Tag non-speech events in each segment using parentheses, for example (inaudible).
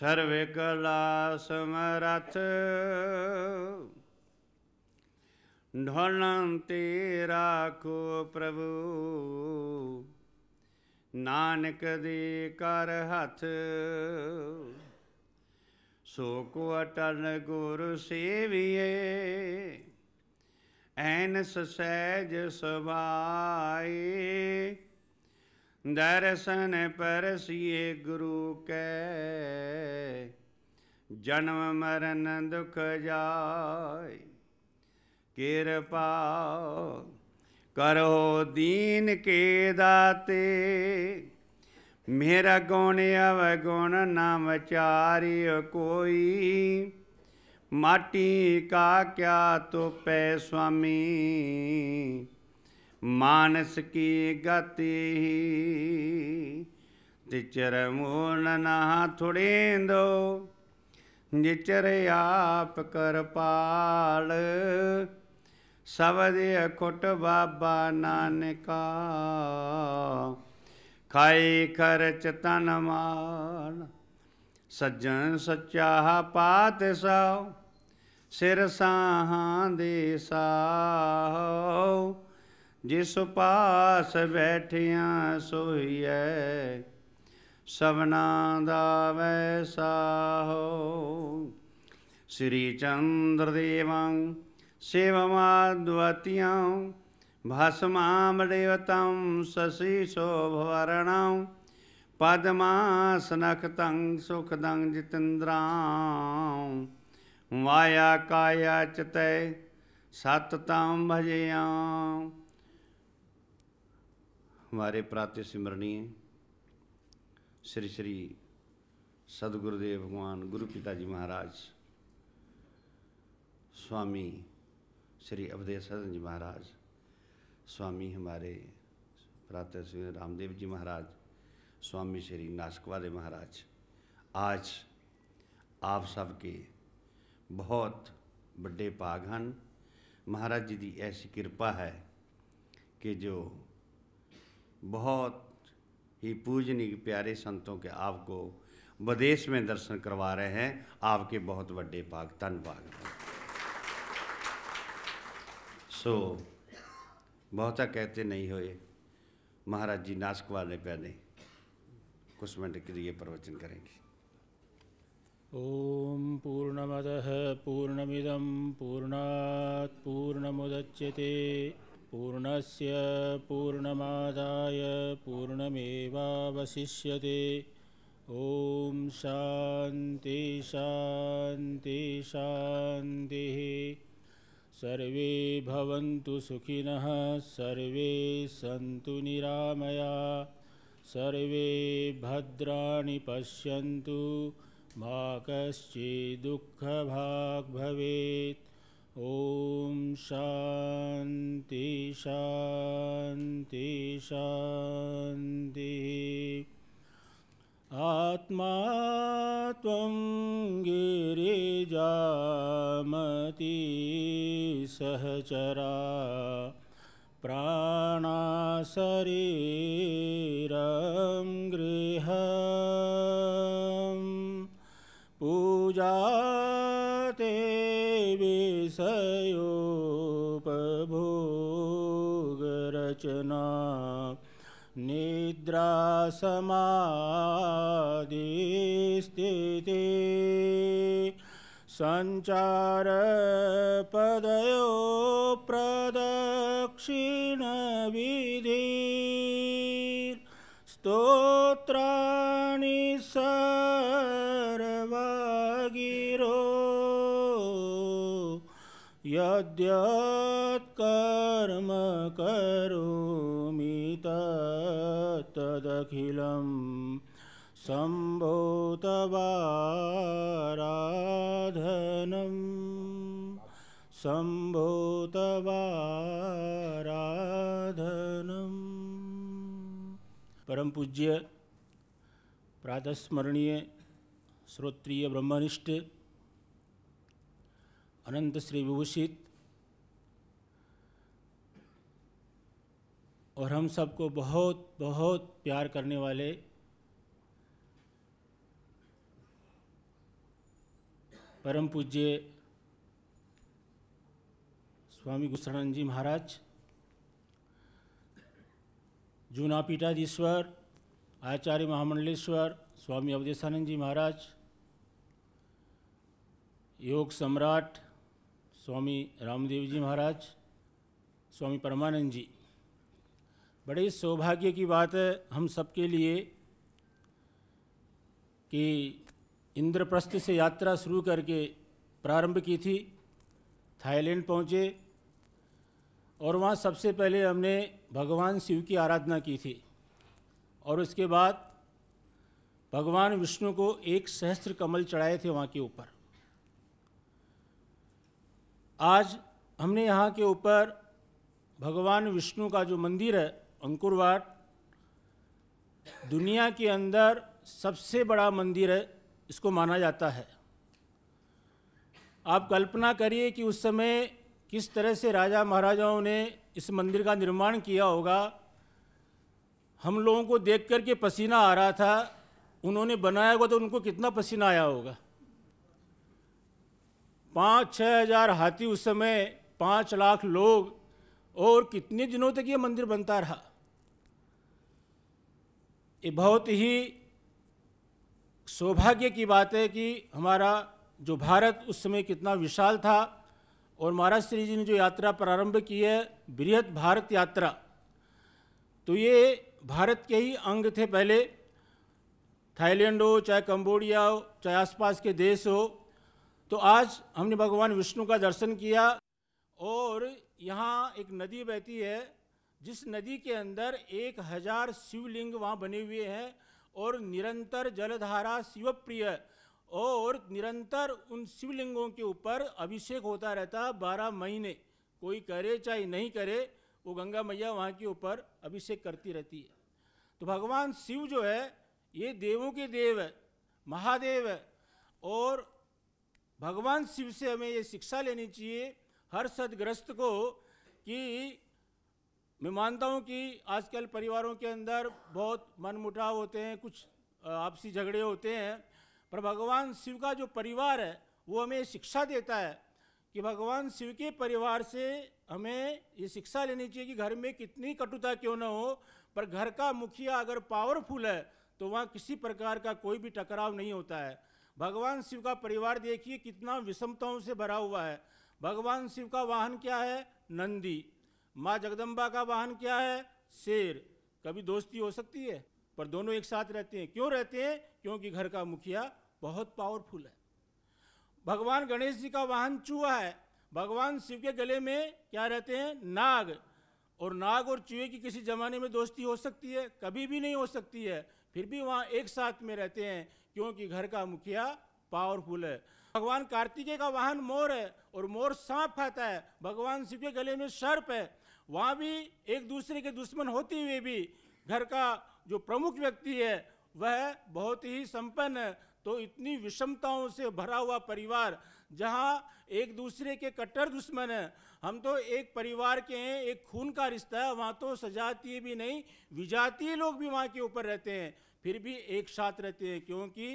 Survey ਕਲਾ ਸਮਰਥ ਢੋਲਨ ਤੇ ਰਾਖੋ ਪ੍ਰਭੂ ਨਾਨਕ ਦੇ ਕਰ ਹੱਥ ਸੋ ਕੋ ਅਟਲ ਗੁਰ ਸੇਵੀਏ ਐਨ ਸਹਿਜ ਸਵਾਏ ਦਰਸਨ ਪਰਸੀਏ ਗੁਰੂ ਕੈ ਜਨਮ ਮਰਨ ਦੁਖ ਜਾਇ ਕਿਰਪਾ ਕਰੋ ਦੀਨ ਕੇ ਦਾਤੇ ਮੇਰਾ ਗੁਣ ਅਵਗੁਣ ਨਾ ਵਿਚਾਰੀ ਕੋਈ ਮਾਟੀ ਕਾ ਕਿਆ ਤੋ ਪੈ ਸੁਆਮੀ ਮਾਨਸ ਕੀ ਗਤੀ ਤਿਚਰ ਮੋਨ ਨਾ ਥੁੜੇਂਦੋ ਨਿਚਰ ਆਪ ਕਰਪਾਲ ਸਬਦੇ ਅਖਟ ਬਾਬਾ ਨਾਨਕਾ ਖਾਏ ਖਰਚ ਤਨ ਮਾਨ ਸੱਜਣ ਸੱਚਾ ਪਾਤ ਸਾ ਸਿਰ ਸਾਹਾਂ ਦੇ ਸਾਹ ਜਿਸ ਪਾਸ ਬੈਠਿਆ ਸੋਈਐ ਸਵਨਾ ਦਾ ਵੈਸਾ ਹੋ ਸ੍ਰੀ ਚੰਦਰ ਦੇਵੰ ਸੇਵਮਾ ਦਵਤਿਆਂ ਭਸਮਾਮ ਦੇਵਤੰ ਸਸੀ ਤੰ ਸੁਖ ਦੰ ਜਿਤਿੰਦਰਾਂ ਮਾਇਆ ਕਾਇਆ ਚਤੈ ਸਤ ਤੰ ਭਜਿਆਂ हमारे प्रातः स्मरणीय श्री श्री सदगुरुदेव भगवान गुरु पिताजी महाराज स्वामी श्री अवधेश जी महाराज स्वामी हमारे प्रातः श्री रामदेव जी महाराज स्वामी श्री नासकवादे महाराज आज आप सब के बहुत बड़े भाग हैं महाराज जी की ऐसी कृपा है कि जो बहुत ही पूजनीय प्यारे संतों के आपको विदेश में दर्शन करवा रहे हैं आपके बहुत बड़े भाग धन भाग सो बहुता कहते नहीं हुए महाराज जी नास्क वाले पहने कुछ मिनट के लिए प्रवचन करेंगे ओम पूर्णमद पूर्णमिदं पूर्णात् पूर्णमुदच्यते पूर्णस्य पूर्णमादाय पूर्णमेवावशिष्य ओम शांति शांति शांति सर्वे भवन्तु सुखिनः सर्वे सन्तु निरामया सर्वे भद्राणि पश्यन्तु मा कश्चित् दुःखभाग् भवेत् ॐ शा शांति शांति शांति आत्मा त्वं गिरिजामती सहचरा प्राणाशरीरं गृहा निद्रासमादिस्थिति सञ्चारपदयो सञ्चारपदयोप्रदक्षिणविधि स्तोत्राणि स यद्यत्कर्म करोमि तदखिलं सम्भोतवाराधनम् सम्भोतवाराधनम् परम पूज्य प्रातस्मरणीय श्रोत्रीय ब्रह्मनिष्ठ अनंत श्री विभूषित और हम सबको बहुत बहुत प्यार करने वाले परम पूज्य स्वामी गुस्सानंद जी महाराज जूना पीठाधीश्वर आचार्य महामंडलेश्वर स्वामी अवधेशानंद जी महाराज योग सम्राट स्वामी रामदेव जी महाराज स्वामी परमानंद जी बड़े सौभाग्य की बात है हम सबके लिए कि इंद्रप्रस्थ से यात्रा शुरू करके प्रारंभ की थी थाईलैंड पहुँचे और वहाँ सबसे पहले हमने भगवान शिव की आराधना की थी और उसके बाद भगवान विष्णु को एक सहस्त्र कमल चढ़ाए थे वहाँ के ऊपर आज हमने यहाँ के ऊपर भगवान विष्णु का जो मंदिर है अंकुरवाट दुनिया के अंदर सबसे बड़ा मंदिर है इसको माना जाता है आप कल्पना करिए कि उस समय किस तरह से राजा महाराजाओं ने इस मंदिर का निर्माण किया होगा हम लोगों को देख के पसीना आ रहा था उन्होंने बनाया होगा तो उनको कितना पसीना आया होगा पाँच छः हज़ार हाथी उस समय पाँच लाख लोग और कितने दिनों तक ये मंदिर बनता रहा ये बहुत ही सौभाग्य की बात है कि हमारा जो भारत उस समय कितना विशाल था और महाराज श्री जी ने जो यात्रा प्रारंभ की है बृहद भारत यात्रा तो ये भारत के ही अंग थे पहले थाईलैंड हो चाहे कंबोडिया हो चाहे आसपास के देश हो तो आज हमने भगवान विष्णु का दर्शन किया और यहाँ एक नदी बहती है जिस नदी के अंदर एक हजार शिवलिंग वहाँ बने हुए हैं और निरंतर जलधारा शिवप्रिय और निरंतर उन शिवलिंगों के ऊपर अभिषेक होता रहता बारह महीने कोई करे चाहे नहीं करे वो गंगा मैया वहाँ के ऊपर अभिषेक करती रहती है तो भगवान शिव जो है ये देवों के देव है महादेव है और भगवान शिव से हमें ये शिक्षा लेनी चाहिए हर सदग्रस्त को कि मैं मानता हूँ कि आजकल परिवारों के अंदर बहुत मनमुटाव होते हैं कुछ आपसी झगड़े होते हैं पर भगवान शिव का जो परिवार है वो हमें शिक्षा देता है कि भगवान शिव के परिवार से हमें ये शिक्षा लेनी चाहिए कि घर में कितनी कटुता क्यों ना हो पर घर का मुखिया अगर पावरफुल है तो वहाँ किसी प्रकार का कोई भी टकराव नहीं होता है भगवान शिव का परिवार देखिए कितना विषमताओं से भरा हुआ है भगवान शिव का वाहन क्या है नंदी माँ जगदम्बा का वाहन क्या है शेर कभी दोस्ती हो सकती है पर दोनों एक साथ रहते हैं क्यों रहते हैं क्योंकि घर का मुखिया बहुत पावरफुल है भगवान गणेश जी का वाहन चूहा है भगवान शिव के गले में क्या रहते हैं नाग और नाग और चूहे की किसी जमाने में दोस्ती हो सकती है कभी भी नहीं हो सकती है फिर भी वहाँ एक साथ में रहते हैं क्योंकि घर का मुखिया पावरफुल है भगवान कार्तिकेय का वाहन मोर है और मोर सांप खाता है भगवान शिव के गले में सर्प है वहाँ भी एक दूसरे के दुश्मन होते हुए भी घर का जो प्रमुख व्यक्ति है वह बहुत ही संपन्न है तो इतनी विषमताओं से भरा हुआ परिवार जहाँ एक दूसरे के कट्टर दुश्मन हैं हम तो एक परिवार के हैं एक खून का रिश्ता है वहाँ तो सजातीय भी नहीं विजातीय लोग भी वहाँ के ऊपर रहते हैं फिर भी एक साथ रहते हैं क्योंकि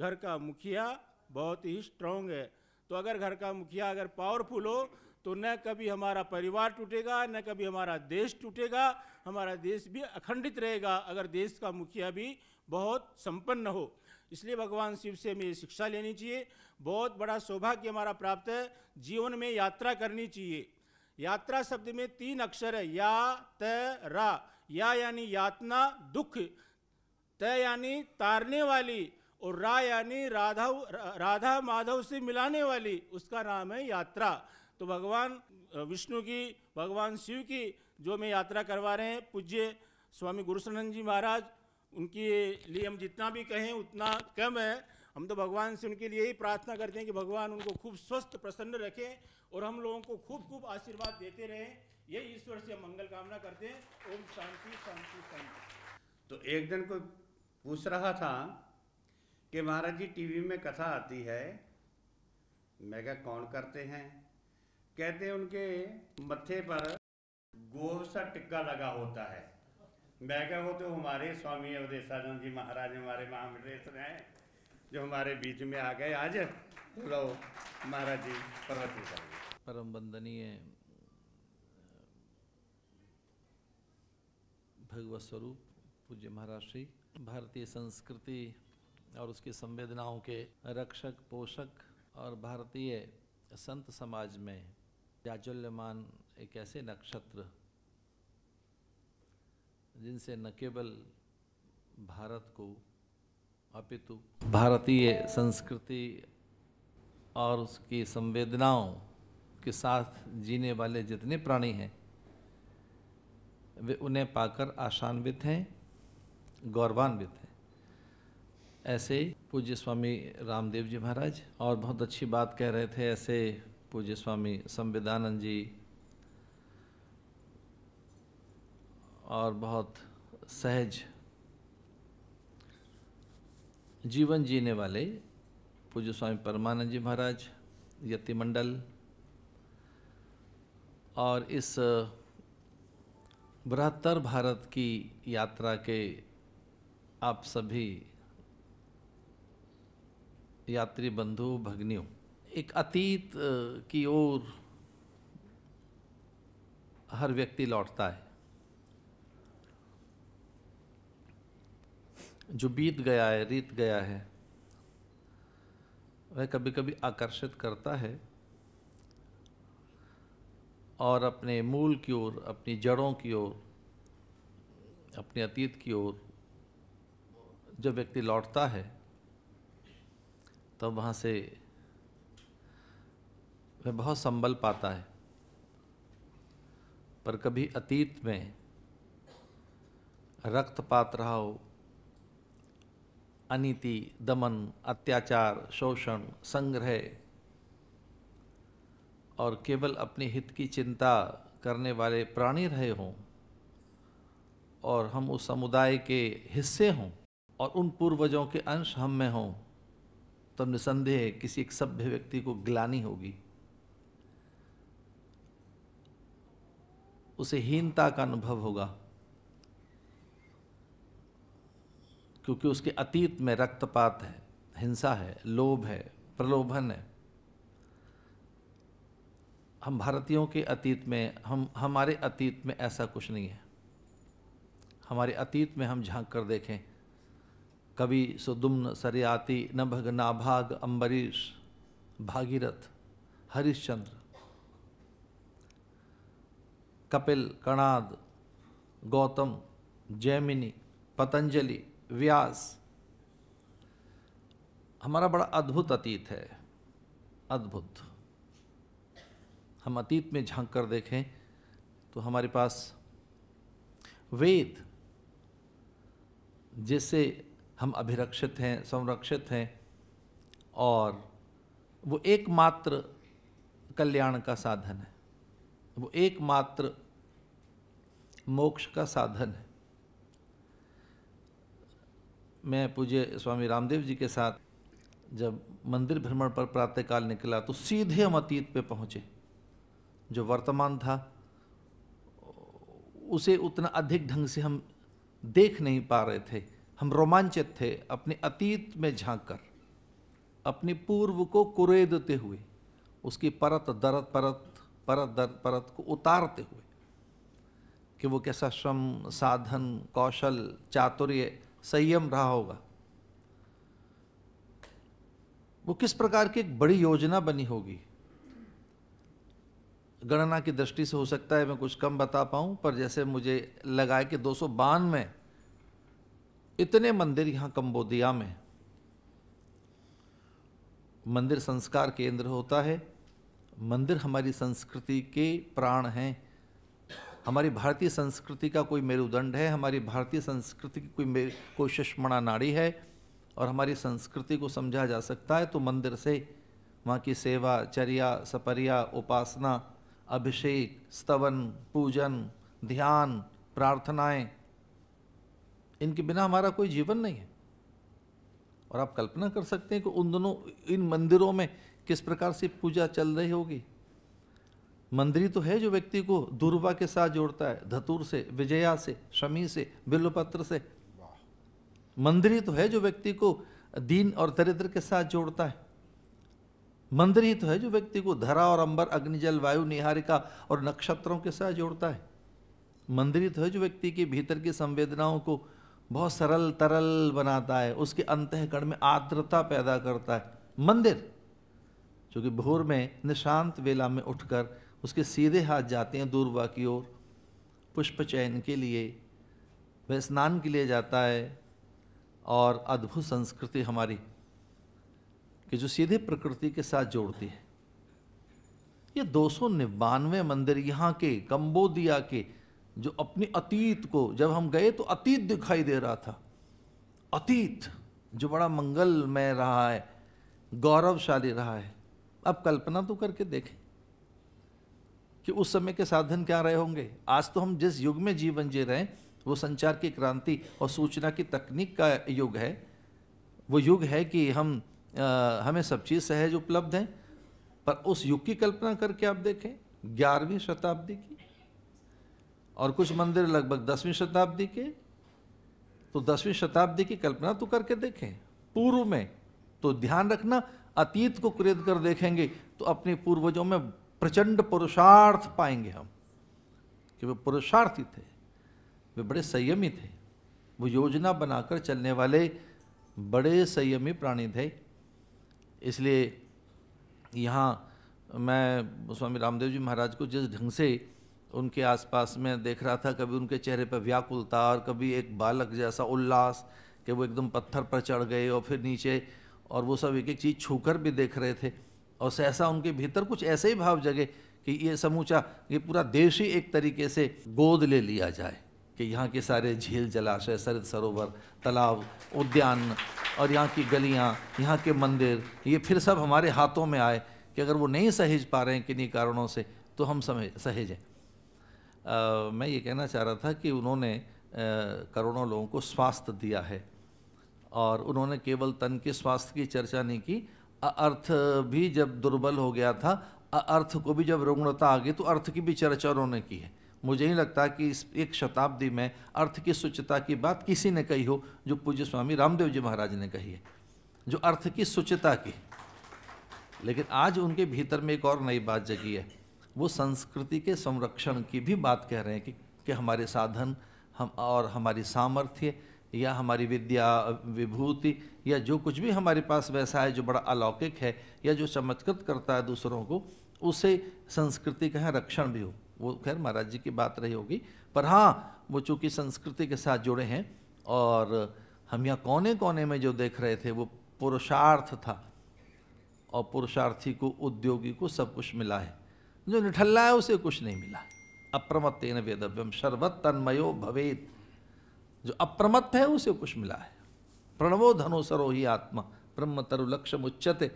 घर का मुखिया बहुत ही स्ट्रांग है तो अगर घर का मुखिया अगर पावरफुल हो तो न कभी हमारा परिवार टूटेगा न कभी हमारा देश टूटेगा हमारा देश भी अखंडित रहेगा अगर देश का मुखिया भी बहुत संपन्न हो इसलिए भगवान शिव से हमें शिक्षा लेनी चाहिए बहुत बड़ा सौभाग्य हमारा प्राप्त है जीवन में यात्रा करनी चाहिए यात्रा शब्द में तीन अक्षर है या त रा या यानी यातना दुख त यानी तारने वाली और रा यानी राधा राधा माधव से मिलाने वाली उसका नाम है यात्रा तो भगवान विष्णु की भगवान शिव की जो मैं यात्रा करवा रहे हैं पूज्य स्वामी गुरुसनंद जी महाराज उनके लिए हम जितना भी कहें उतना कम है हम तो भगवान से उनके लिए ही प्रार्थना करते हैं कि भगवान उनको खूब स्वस्थ प्रसन्न रखें और हम लोगों को खूब खूब आशीर्वाद देते रहें यही ईश्वर से हम मंगल कामना करते हैं ओम शांति शांति शांति तो एक दिन कोई पूछ रहा था कि महाराज जी टीवी में कथा आती है मैं क्या कौन करते हैं कहते हैं उनके मत्थे पर गोह सा टिक्का लगा होता है मैं क्या वो तो हमारे स्वामी अवधेशानंद जी महाराज हमारे महामंडलेश्वर हैं जो हमारे बीच में आ गए आज लो महाराज जी पर्वत परम वंदनीय भगवत स्वरूप पूज्य महाराज श्री भारतीय संस्कृति और उसकी संवेदनाओं के रक्षक पोषक और भारतीय संत समाज में जाजुल्यमान एक ऐसे नक्षत्र जिनसे न केवल भारत को अपितु भारतीय संस्कृति और उसकी संवेदनाओं के साथ जीने वाले जितने प्राणी हैं वे उन्हें पाकर आशान्वित हैं गौरवान्वित हैं ऐसे पूज्य स्वामी रामदेव जी महाराज और बहुत अच्छी बात कह रहे थे ऐसे पूज्य स्वामी संविदानंद जी और बहुत सहज जीवन जीने वाले पूज्य स्वामी परमानंद जी महाराज यति मंडल और इस बृहत्तर भारत की यात्रा के आप सभी यात्री बंधु भग्नियों एक अतीत की ओर हर व्यक्ति लौटता है जो बीत गया है रीत गया है वह कभी कभी आकर्षित करता है और अपने मूल की ओर अपनी जड़ों की ओर अपने अतीत की ओर जब व्यक्ति लौटता है तब तो वहाँ से वह बहुत संबल पाता है पर कभी अतीत में रक्तपात रहा हो अनीति दमन अत्याचार शोषण संग्रह और केवल अपने हित की चिंता करने वाले प्राणी रहे हों और हम उस समुदाय के हिस्से हों और उन पूर्वजों के अंश हम में हों तो निसंदेह किसी एक सभ्य व्यक्ति को ग्लानी होगी उसे हीनता का अनुभव होगा क्योंकि उसके अतीत में रक्तपात है हिंसा है लोभ है प्रलोभन है हम भारतीयों के अतीत में हम हमारे अतीत में ऐसा कुछ नहीं है हमारे अतीत में हम झांक कर देखें कवि सुदुम्न सरियाती नभग नाभाग अम्बरीश भागीरथ हरिश्चंद्र कपिल कणाद गौतम जैमिनी पतंजलि व्यास हमारा बड़ा अद्भुत अतीत है अद्भुत हम अतीत में झांक कर देखें तो हमारे पास वेद जिससे हम अभिरक्षित हैं संरक्षित हैं और वो एकमात्र कल्याण का साधन है वो एकमात्र मोक्ष का साधन है मैं पूज्य स्वामी रामदेव जी के साथ जब मंदिर भ्रमण पर प्रातःकाल निकला तो सीधे हम अतीत पे पहुँचे जो वर्तमान था उसे उतना अधिक ढंग से हम देख नहीं पा रहे थे हम रोमांचित थे अपने अतीत में झांक कर अपने पूर्व को कुरेदते हुए उसकी परत दरत परत परत दर परत को उतारते हुए कि वो कैसा श्रम साधन कौशल चातुर्य संयम रहा होगा वो किस प्रकार की एक बड़ी योजना बनी होगी गणना की दृष्टि से हो सकता है मैं कुछ कम बता पाऊं पर जैसे मुझे लगा कि दो सौ में इतने मंदिर यहां कंबोडिया में मंदिर संस्कार केंद्र होता है मंदिर हमारी संस्कृति के प्राण हैं हमारी भारतीय संस्कृति का कोई मेरुदंड है हमारी भारतीय संस्कृति की कोई कोई सुषमणा नाड़ी है और हमारी संस्कृति को समझा जा सकता है तो मंदिर से वहाँ की सेवा चर्या सपरिया उपासना अभिषेक स्तवन पूजन ध्यान प्रार्थनाएं इनके बिना हमारा कोई जीवन नहीं है और आप कल्पना कर सकते हैं कि उन दोनों इन मंदिरों में किस प्रकार से पूजा चल रही होगी मंदिर तो है जो व्यक्ति को दुर्वा के साथ जोड़ता है धतुर से विजया से शमी से बिल्वपत्र से मंदिर तो है जो व्यक्ति को दीन और दरिद्र के साथ जोड़ता है मंदिर ही तो है जो व्यक्ति को धरा और अंबर अग्निजल वायु निहारिका और नक्षत्रों के साथ जोड़ता है मंदिर तो है जो व्यक्ति के भीतर की संवेदनाओं को बहुत सरल तरल बनाता है उसके कण में आर्द्रता पैदा करता है मंदिर जो कि भोर में निशांत वेला में उठकर उसके सीधे हाथ जाते हैं दूरबा की ओर पुष्प चयन के लिए वह स्नान के लिए जाता है और अद्भुत संस्कृति हमारी कि जो सीधे प्रकृति के साथ जोड़ती है ये दो सौ मंदिर यहाँ के कम्बोदिया के जो अपने अतीत को जब हम गए तो अतीत दिखाई दे रहा था अतीत जो बड़ा मंगलमय रहा है गौरवशाली रहा है अब कल्पना तो करके देखें कि उस समय के साधन क्या रहे होंगे आज तो हम जिस युग में जीवन जी रहे हैं वो संचार की क्रांति और सूचना की तकनीक का युग है वो युग है कि हम आ, हमें सब चीज़ सहज उपलब्ध हैं पर उस युग की कल्पना करके आप देखें ग्यारहवीं शताब्दी की और कुछ मंदिर लगभग दसवीं शताब्दी के तो दसवीं शताब्दी की कल्पना तो करके देखें पूर्व में तो ध्यान रखना अतीत को कुरेद कर देखेंगे तो अपने पूर्वजों में प्रचंड पुरुषार्थ पाएंगे हम कि वे पुरुषार्थी थे वे बड़े संयमी थे वो योजना बनाकर चलने वाले बड़े संयमी प्राणी थे इसलिए यहाँ मैं स्वामी रामदेव जी महाराज को जिस ढंग से उनके आसपास में देख रहा था कभी उनके चेहरे पर व्याकुलता और कभी एक बालक जैसा उल्लास कि वो एकदम पत्थर पर चढ़ गए और फिर नीचे और वो सब एक एक चीज़ छूकर भी देख रहे थे और सहसा उनके भीतर कुछ ऐसे ही भाव जगे कि ये समूचा ये पूरा देश ही एक तरीके से गोद ले लिया जाए कि यहाँ के सारे झील जलाशय सरद सरोवर तालाब उद्यान और यहाँ की गलियाँ यहाँ के मंदिर ये फिर सब हमारे हाथों में आए कि अगर वो नहीं सहेज पा रहे हैं किन्हीं कारणों से तो हम समझ सहेजें मैं ये कहना चाह रहा था कि उन्होंने करोड़ों लोगों को स्वास्थ्य दिया है और उन्होंने केवल तन के स्वास्थ्य की चर्चा नहीं की अर्थ भी जब दुर्बल हो गया था अर्थ को भी जब रुग्णता आ गई तो अर्थ की भी चर्चा उन्होंने की है मुझे नहीं लगता कि इस एक शताब्दी में अर्थ की शुचिता की बात किसी ने कही हो जो पूज्य स्वामी रामदेव जी महाराज ने कही है जो अर्थ की शुचिता की लेकिन आज उनके भीतर में एक और नई बात जगी है वो संस्कृति के संरक्षण की भी बात कह रहे हैं कि, कि हमारे साधन हम और हमारी सामर्थ्य या हमारी विद्या विभूति या जो कुछ भी हमारे पास वैसा है जो बड़ा अलौकिक है या जो चमत्कृत करता है दूसरों को उसे संस्कृति का रक्षण भी हो वो खैर महाराज जी की बात रही होगी पर हाँ वो चूँकि संस्कृति के साथ जुड़े हैं और हम यहाँ कोने कोने में जो देख रहे थे वो पुरुषार्थ था और पुरुषार्थी को उद्योगी को सब कुछ मिला है जो निठल्ला है उसे कुछ नहीं मिला अप्रमत्तेन वेदव्यम शर्वत तन्मयो भवेद जो अप्रमत्त है उसे कुछ मिला है प्रणवो धनो सरो ही आत्मा ब्रह्म लक्ष्य मुच्चते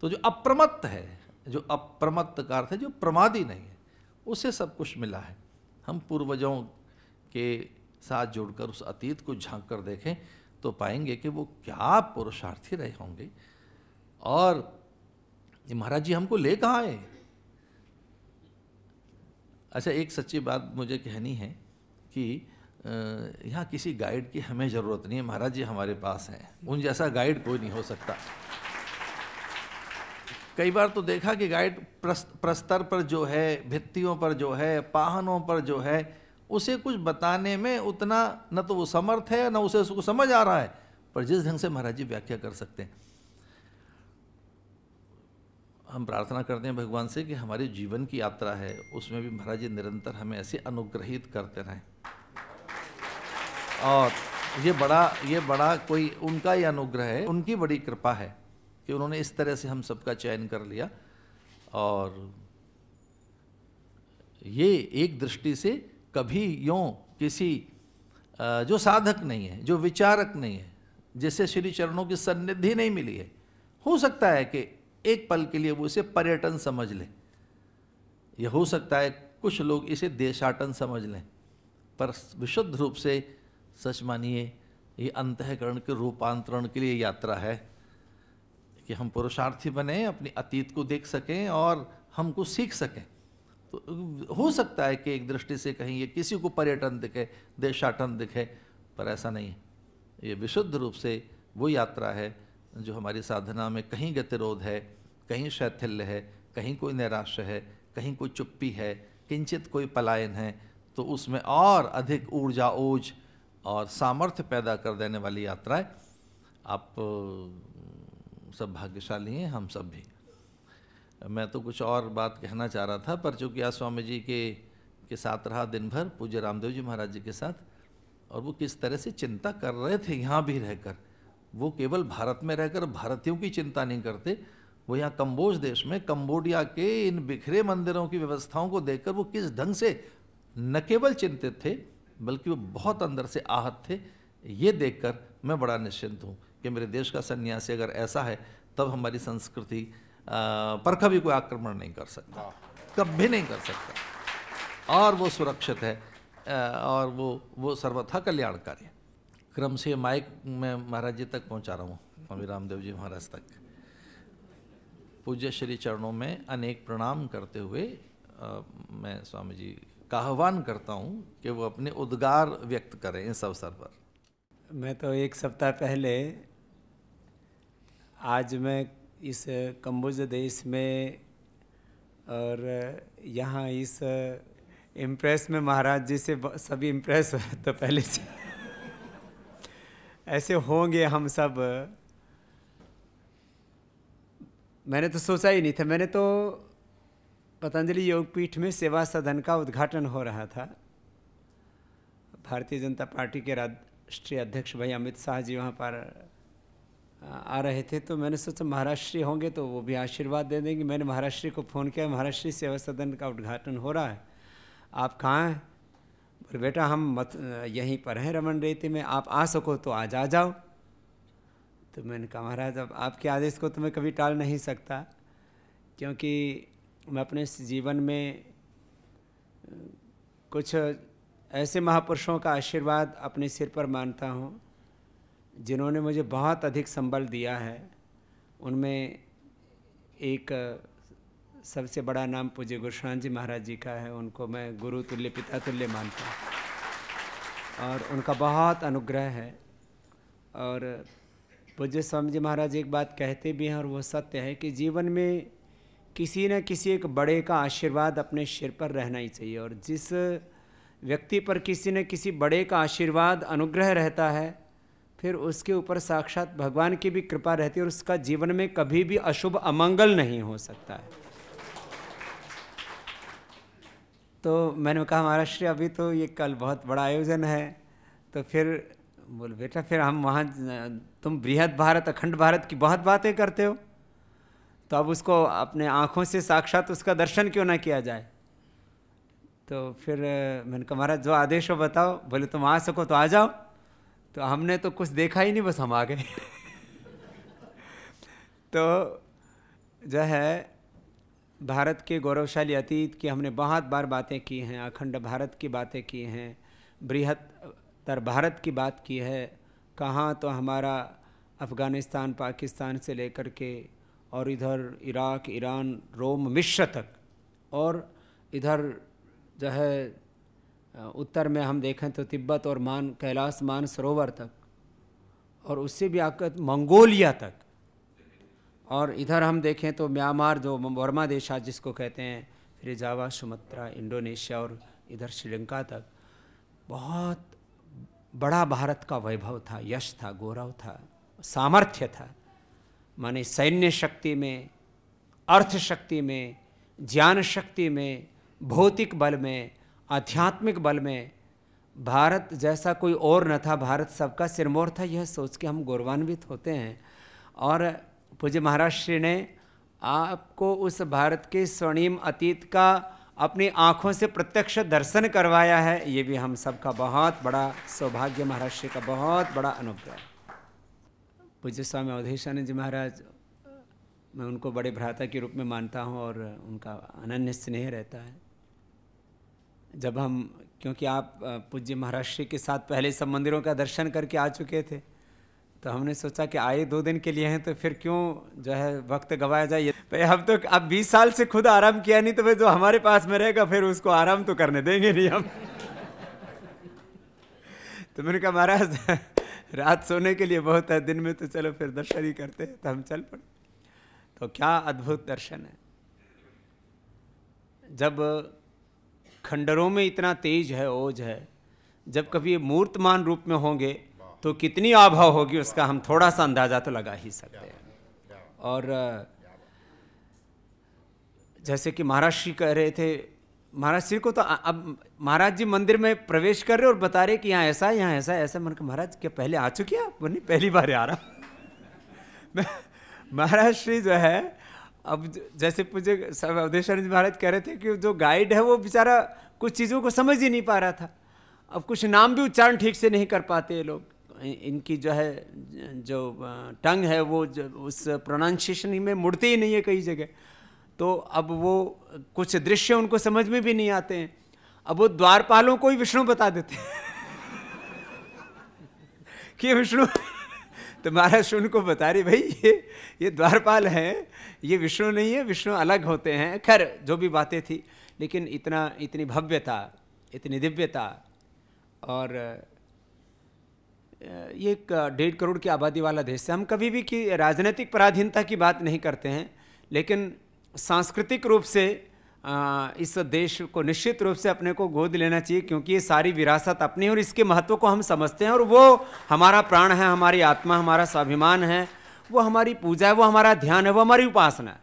तो जो अप्रमत्त है जो अप्रमत्त का अर्थ है जो प्रमादी नहीं है उसे सब कुछ मिला है हम पूर्वजों के साथ जुड़कर उस अतीत को झांक कर देखें तो पाएंगे कि वो क्या पुरुषार्थी रहे होंगे और महाराज जी हमको ले कहाँ आए अच्छा एक सच्ची बात मुझे कहनी है कि यहाँ किसी गाइड की हमें ज़रूरत नहीं है महाराज जी हमारे पास हैं उन जैसा गाइड कोई नहीं हो सकता कई बार तो देखा कि गाइड प्रस्तर पर जो है भित्तियों पर जो है पाहनों पर जो है उसे कुछ बताने में उतना न तो वो समर्थ है न उसे उसको समझ आ रहा है पर जिस ढंग से महाराज जी व्याख्या कर सकते हैं हम प्रार्थना करते हैं भगवान से कि हमारे जीवन की यात्रा है उसमें भी महाराज जी निरंतर हमें ऐसे अनुग्रहित करते रहें और ये बड़ा ये बड़ा कोई उनका ही अनुग्रह है उनकी बड़ी कृपा है कि उन्होंने इस तरह से हम सबका चयन कर लिया और ये एक दृष्टि से कभी यों किसी जो साधक नहीं है जो विचारक नहीं है जिसे श्री चरणों की सन्निधि नहीं मिली है हो सकता है कि एक पल के लिए वो इसे पर्यटन समझ लें यह हो सकता है कुछ लोग इसे देशाटन समझ लें पर विशुद्ध रूप से सच मानिए ये अंतकरण के रूपांतरण के लिए यात्रा है कि हम पुरुषार्थी बने अपने अतीत को देख सकें और हमको सीख सकें तो हो सकता है कि एक दृष्टि से कहीं ये किसी को पर्यटन दिखे देशाटन दिखे पर ऐसा नहीं है ये विशुद्ध रूप से वो यात्रा है जो हमारी साधना में कहीं गतिरोध है कहीं शैथिल्य है कहीं कोई निराश है कहीं कोई चुप्पी है किंचित कोई पलायन है तो उसमें और अधिक ऊर्जा ओज और सामर्थ्य पैदा कर देने वाली यात्राएं आप सब भाग्यशाली हैं हम सब भी मैं तो कुछ और बात कहना चाह रहा था पर चूँकि आज स्वामी जी के के साथ रहा दिन भर पूज्य रामदेव जी महाराज जी के साथ और वो किस तरह से चिंता कर रहे थे यहाँ भी रहकर वो केवल भारत में रहकर भारतीयों की चिंता नहीं करते वो यहाँ कम्बोज देश में कम्बोडिया के इन बिखरे मंदिरों की व्यवस्थाओं को देखकर वो किस ढंग से न केवल चिंतित थे बल्कि वो बहुत अंदर से आहत थे ये देखकर मैं बड़ा निश्चिंत हूँ कि मेरे देश का सन्यासी अगर ऐसा है तब हमारी संस्कृति पर कभी कोई आक्रमण नहीं कर सकता हाँ। कभी नहीं कर सकता और वो सुरक्षित है और वो वो सर्वथा कल्याणकारी क्रम से माइक मैं महाराज जी तक पहुंचा रहा हूँ स्वामी रामदेव जी महाराज तक पूज्य श्री चरणों में अनेक प्रणाम करते हुए आ, मैं स्वामी जी का आह्वान करता हूँ कि वो अपने उद्गार व्यक्त करें इस अवसर पर मैं तो एक सप्ताह पहले आज मैं इस कम्बुज देश में और यहाँ इस इम्प्रेस में महाराज जी से सभी इम्प्रेस (laughs) तो पहले से (laughs) ऐसे होंगे हम सब मैंने तो सोचा ही नहीं था मैंने तो पतंजलि योगपीठ में सेवा सदन का उद्घाटन हो रहा था भारतीय जनता पार्टी के राष्ट्रीय अध्यक्ष भाई अमित शाह जी वहाँ पर आ रहे थे तो मैंने सोचा महाराष्ट्री होंगे तो वो भी आशीर्वाद दे देंगे मैंने महाराष्ट्र को फ़ोन किया महाराष्ट्री सेवा सदन का उद्घाटन हो रहा है आप कहाँ हैं बोले बेटा हम मत यहीं पर हैं रमन रेती में आप आ सको तो आज आ जाओ तो मैंने कहा महाराज अब आपके आदेश को तो मैं कभी टाल नहीं सकता क्योंकि मैं अपने जीवन में कुछ ऐसे महापुरुषों का आशीर्वाद अपने सिर पर मानता हूँ जिन्होंने मुझे बहुत अधिक संबल दिया है उनमें एक सबसे बड़ा नाम पूज्य गुरुशान जी महाराज जी का है उनको मैं गुरु तुल्य पिता तुल्य मानता हूँ और उनका बहुत अनुग्रह है और पूज्य स्वामी जी महाराज एक बात कहते भी हैं और वो सत्य है कि जीवन में किसी न किसी एक बड़े का आशीर्वाद अपने सिर पर रहना ही चाहिए और जिस व्यक्ति पर किसी न किसी बड़े का आशीर्वाद अनुग्रह रहता है फिर उसके ऊपर साक्षात भगवान की भी कृपा रहती है और उसका जीवन में कभी भी अशुभ अमंगल नहीं हो सकता है तो मैंने कहा महाराज श्री अभी तो ये कल बहुत बड़ा आयोजन है तो फिर बोल बेटा फिर हम वहाँ तुम बृहद भारत अखंड भारत की बहुत बातें करते हो तो अब उसको अपने आँखों से साक्षात उसका दर्शन क्यों ना किया जाए तो फिर मैंने कहा महाराज जो आदेश हो बताओ बोले तुम आ सको तो आ जाओ तो हमने तो कुछ देखा ही नहीं बस हम आ गए (laughs) तो जो है भारत के गौरवशाली अतीत की हमने बहुत बार बातें की हैं अखंड भारत की बातें की हैं बृहत्तर भारत की बात की है कहाँ तो हमारा अफ़गानिस्तान पाकिस्तान से लेकर के और इधर इराक ईरान रोम मिश्र तक और इधर जो है उत्तर में हम देखें तो तिब्बत और मान कैलाश मान सरोवर तक और उससे भी आकर मंगोलिया तक और इधर हम देखें तो म्यांमार जो वर्मा देश आज जिसको कहते हैं फिर जावा सुमत्रा इंडोनेशिया और इधर श्रीलंका तक बहुत बड़ा भारत का वैभव था यश था गौरव था सामर्थ्य था माने सैन्य शक्ति में अर्थ शक्ति में ज्ञान शक्ति में भौतिक बल में आध्यात्मिक बल में भारत जैसा कोई और न था भारत सबका सिरमौर था यह सोच के हम गौरवान्वित होते हैं और पूज्य महाराज श्री ने आपको उस भारत के स्वर्णिम अतीत का अपनी आँखों से प्रत्यक्ष दर्शन करवाया है ये भी हम सबका बहुत बड़ा सौभाग्य महाराष्ट्र का बहुत बड़ा अनुग्रह पूज्य स्वामी अवधेशानंद जी महाराज मैं उनको बड़े भ्राता के रूप में मानता हूँ और उनका अनन्य स्नेह रहता है जब हम क्योंकि आप पूज्य महाराष्ट्र के साथ पहले सब मंदिरों का दर्शन करके आ चुके थे तो हमने सोचा कि आए दो दिन के लिए हैं तो फिर क्यों जो है वक्त गवाया जाए भाई हम तो अब 20 साल से खुद आराम किया नहीं तो भाई जो हमारे पास में रहेगा फिर उसको आराम तो करने देंगे नहीं हम (laughs) तो मैंने कहा महाराज रात सोने के लिए बहुत है दिन में तो चलो फिर दर्शन ही करते हैं तो हम चल पड़े तो क्या अद्भुत दर्शन है जब खंडरों में इतना तेज है ओज है जब कभी ये मूर्तमान रूप में होंगे तो कितनी आभा होगी उसका हम थोड़ा सा अंदाज़ा तो लगा ही सकते हैं और जैसे कि महाराष्ट्र कह रहे थे महाराज श्री को तो अब महाराज जी मंदिर में प्रवेश कर रहे और बता रहे कि यहाँ ऐसा है यहाँ ऐसा है ऐसा मन का महाराज क्या पहले आ चुके आप नहीं पहली बार आ रहा (laughs) महाराज श्री जो है अब जैसे पूजे अवधेश्वरंद महाराज कह रहे थे कि जो गाइड है वो बेचारा कुछ चीज़ों को समझ ही नहीं पा रहा था अब कुछ नाम भी उच्चारण ठीक से नहीं कर पाते लोग इनकी जो है जो टंग है वो जो उस प्रोनाउंसिएशन में मुड़ती ही नहीं है कई जगह तो अब वो कुछ दृश्य उनको समझ में भी नहीं आते हैं अब वो द्वारपालों को ही विष्णु बता देते हैं (laughs) कि विष्णु तो महाराज सुन को बता रही भाई ये ये द्वारपाल हैं ये विष्णु नहीं है विष्णु अलग होते हैं खैर जो भी बातें थी लेकिन इतना इतनी भव्यता इतनी दिव्यता और ये एक डेढ़ करोड़ की आबादी वाला देश है हम कभी भी की राजनीतिक पराधीनता की बात नहीं करते हैं लेकिन सांस्कृतिक रूप से इस देश को निश्चित रूप से अपने को गोद लेना चाहिए क्योंकि ये सारी विरासत अपनी और इसके महत्व को हम समझते हैं और वो हमारा प्राण है हमारी आत्मा हमारा स्वाभिमान है वो हमारी पूजा है वो हमारा ध्यान है वो हमारी उपासना है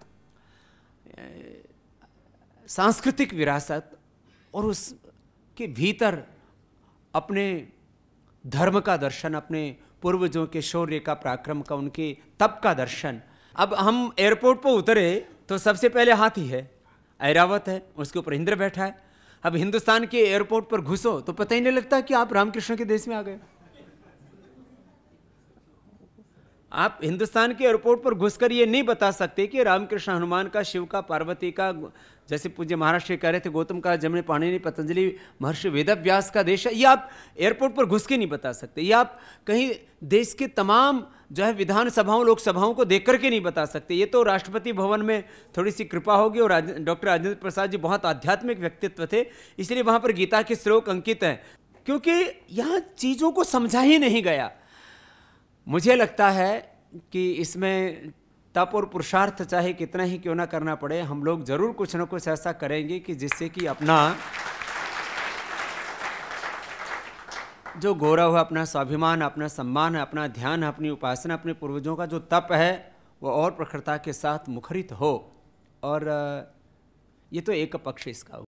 सांस्कृतिक विरासत और उसके भीतर अपने धर्म का दर्शन अपने पूर्वजों के शौर्य का पराक्रम का उनके तप का दर्शन अब हम एयरपोर्ट पर उतरे तो सबसे पहले हाथी है ऐरावत है उसके ऊपर इंद्र बैठा है अब हिंदुस्तान के एयरपोर्ट पर घुसो तो पता ही नहीं लगता कि आप रामकृष्ण के देश में आ गए आप हिंदुस्तान के एयरपोर्ट पर घुसकर ये नहीं बता सकते कि रामकृष्ण हनुमान का शिव का पार्वती का जैसे पूज्य महाराष्ट्र कह रहे थे गौतम का जमने पाणिनि पतंजलि महर्षि व्यास का देश है ये आप एयरपोर्ट पर घुस के नहीं बता सकते ये आप कहीं देश के तमाम जो है विधानसभाओं लोकसभाओं को देख करके नहीं बता सकते ये तो राष्ट्रपति भवन में थोड़ी सी कृपा होगी और डॉक्टर राजेंद्र प्रसाद जी बहुत आध्यात्मिक व्यक्तित्व थे इसलिए वहाँ पर गीता के श्लोक अंकित हैं क्योंकि यहाँ चीज़ों को समझा ही नहीं गया मुझे लगता है कि इसमें तप और पुरुषार्थ चाहे कितना ही क्यों ना करना पड़े हम लोग जरूर कुछ ना कुछ ऐसा करेंगे कि जिससे कि अपना जो गौरव है अपना स्वाभिमान अपना सम्मान है अपना ध्यान है अपनी उपासना अपने पूर्वजों का जो तप है वो और प्रखरता के साथ मुखरित हो और ये तो एक पक्ष इसका